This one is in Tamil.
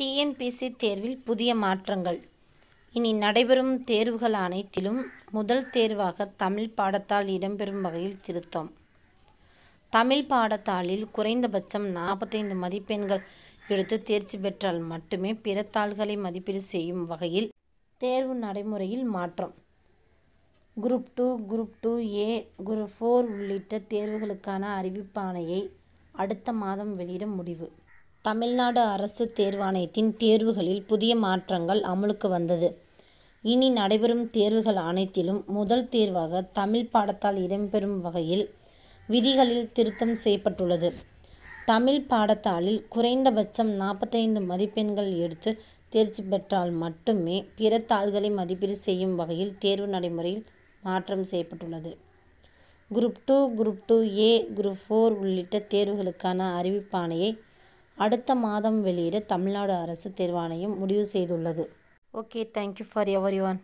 டிஎன்பிசி தேர்வில் புதிய மாற்றங்கள் இனி நடைபெறும் தேர்வுகள் அனைத்திலும் முதல் தேர்வாக தமிழ் பாடத்தால் இடம்பெறும் வகையில் திருத்தம் தமிழ் பாடத்தாளில் குறைந்தபட்சம் நாற்பத்தைந்து மதிப்பெண்கள் எடுத்து தேர்ச்சி பெற்றால் மட்டுமே பிற தாள்களை மதிப்பீடு செய்யும் வகையில் தேர்வு நடைமுறையில் மாற்றம் group two group two A group four உள்ளிட்ட தேர்வுகளுக்கான அறிவிப்பாணையை அடுத்த மாதம் வெளியிட முடிவு தமிழ்நாடு அரசு தேர்வாணையத்தின் தேர்வுகளில் புதிய மாற்றங்கள் அமலுக்கு வந்தது இனி நடைபெறும் தேர்வுகள் அனைத்திலும் முதல் தேர்வாக தமிழ் பாடத்தால் இடம்பெறும் வகையில் விதிகளில் திருத்தம் செய்யப்பட்டுள்ளது தமிழ் பாடத்தாளில் குறைந்தபட்சம் நாற்பத்தைந்து மதிப்பெண்கள் எடுத்து தேர்ச்சி பெற்றால் மட்டுமே பிற தாள்களை மதிப்பீடு செய்யும் வகையில் தேர்வு நடைமுறையில் மாற்றம் செய்யப்பட்டுள்ளது group two group two A group four உள்ளிட்ட தேர்வுகளுக்கான அறிவிப்பாணையை அடுத்த மாதம் வெளியிட தமிழ்நாடு அரசு தேர்வாணையம் முடிவு செய்துள்ளது okay thank you for ever one